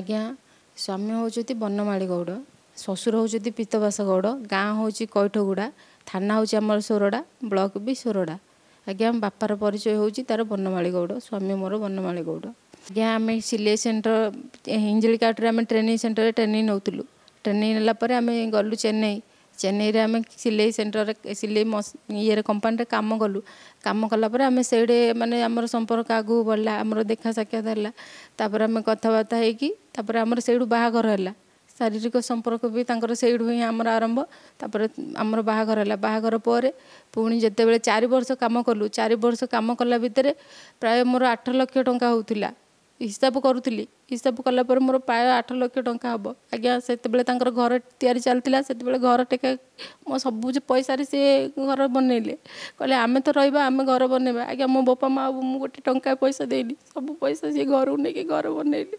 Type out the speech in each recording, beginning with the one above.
ଆଜ୍ଞା ସ୍ୱାମୀ ହେଉଛନ୍ତି ବନମାଳି ଗୌଡ଼ ଶ୍ୱଶୁର ହେଉଛନ୍ତି ପିତବାସ ଗୌଡ଼ ଗାଁ ହେଉଛି କଇଠଗୁଡ଼ା ଥାନା ହେଉଛି ଆମର ସୋରଡ଼ା ବ୍ଲକ ବି ସୋରଡ଼ା ଆଜ୍ଞା ଆମ ବାପାର ପରିଚୟ ହେଉଛି ତା'ର ବନମାଳି ଗୌଡ଼ ସ୍ୱାମୀ ମୋର ବନମାଳି ଗୌଡ଼ ଆଜ୍ଞା ଆମେ ସିଲେଇ ସେଣ୍ଟର ହିଞ୍ଜିଳିକାଟରେ ଆମେ ଟ୍ରେନିଂ ସେଣ୍ଟରରେ ଟ୍ରେନିଂ ନେଉଥିଲୁ ଟ୍ରେନିଂ ନେଲା ପରେ ଆମେ ଗଲୁ ଚେନ୍ନାଇ ଚେନ୍ନାଇରେ ଆମେ ସିଲେଇ ସେଣ୍ଟରରେ ସିଲେଇ ଇଏରେ କମ୍ପାନୀରେ କାମ କଲୁ କାମ କଲା ପରେ ଆମେ ସେଇଠି ମାନେ ଆମର ସମ୍ପର୍କ ଆଗକୁ ବଢ଼ିଲା ଆମର ଦେଖା ସାକ୍ଷାତ ହେଲା ତାପରେ ଆମେ କଥାବାର୍ତ୍ତା ହେଇକି ତାପରେ ଆମର ସେଇଠୁ ବାହାଘର ହେଲା ଶାରୀରିକ ସମ୍ପର୍କ ବି ତାଙ୍କର ସେଇଠୁ ହିଁ ଆମର ଆରମ୍ଭ ତାପରେ ଆମର ବାହାଘର ହେଲା ବାହାଘର ପରେ ପୁଣି ଯେତେବେଳେ ଚାରି ବର୍ଷ କାମ କଲୁ ଚାରି ବର୍ଷ କାମ କଲା ଭିତରେ ପ୍ରାୟ ମୋର ଆଠ ଲକ୍ଷ ଟଙ୍କା ହେଉଥିଲା ହିସାବ କରୁଥିଲି ହିସାବ କଲା ପରେ ମୋର ପ୍ରାୟ ଆଠ ଲକ୍ଷ ଟଙ୍କା ହେବ ଆଜ୍ଞା ସେତେବେଳେ ତାଙ୍କର ଘର ତିଆରି ଚାଲିଥିଲା ସେତେବେଳେ ଘର ଟେକା ମୋ ସବୁ ପଇସାରେ ସେ ଘର ବନେଇଲେ କହିଲେ ଆମେ ତ ରହିବା ଆମେ ଘର ବନେଇବା ଆଜ୍ଞା ମୋ ବାପା ମା' ମୁଁ ଗୋଟେ ଟଙ୍କା ପଇସା ଦେଇନି ସବୁ ପଇସା ସିଏ ଘରକୁ ନେଇକି ଘର ବନେଇଲେ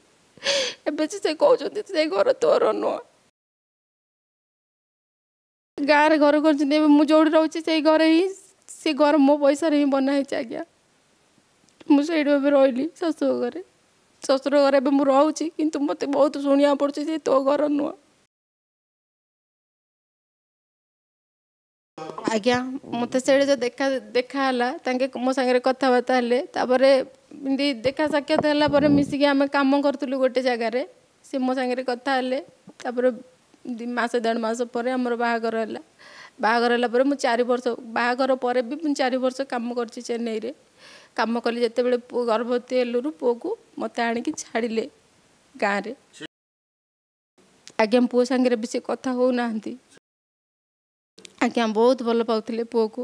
ଏବେ ଯେ ସେ କହୁଛନ୍ତି ସେ ଘର ତୋର ନୁହଁ ଗାଁରେ ଘର କରିଛନ୍ତି ଏବେ ମୁଁ ଯେଉଁଠି ରହୁଛି ସେଇ ଘରେ ହିଁ ସେ ଘର ମୋ ପଇସାରେ ହିଁ ବନା ହେଇଛି ଆଜ୍ଞା ମୁଁ ସେଇଠି ଏବେ ରହିଲି ଶାଶୁ ଘରେ ଶ୍ୱଶୁର ଘରେ ଏବେ ମୁଁ ରହୁଛି କିନ୍ତୁ ମୋତେ ବହୁତ ଶୁଣିବାକୁ ପଡ଼ୁଛି ଯେ ତୋ ଘର ନୁହଁ ଆଜ୍ଞା ମୋତେ ସେଇଠି ଯେ ଦେଖା ଦେଖା ହେଲା ତାଙ୍କେ ମୋ ସାଙ୍ଗରେ କଥାବାର୍ତ୍ତା ହେଲେ ତାପରେ ଏମିତି ଦେଖା ସାକ୍ଷାତ ହେଲା ପରେ ମିଶିକି ଆମେ କାମ କରୁଥିଲୁ ଗୋଟେ ଜାଗାରେ ସେ ମୋ ସାଙ୍ଗରେ କଥା ହେଲେ ତାପରେ ଦୁଇ ମାସ ଦେଢ଼ ମାସ ପରେ ଆମର ବାହାଘର ହେଲା बाहर म चारि वर्ष बाहरपेबि म चार वर्ष कम गरिन्नै काम कि जति पर्भवती अलुरु पू आजा म पो साङ्गर कथा हौ नज्ञा बहुत भाउको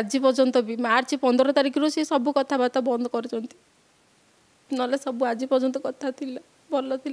आज पर्न्त पन्ध्र तारिखु सब कथा बर्ता बन्द सब नजि पर्न्त कथा ले भल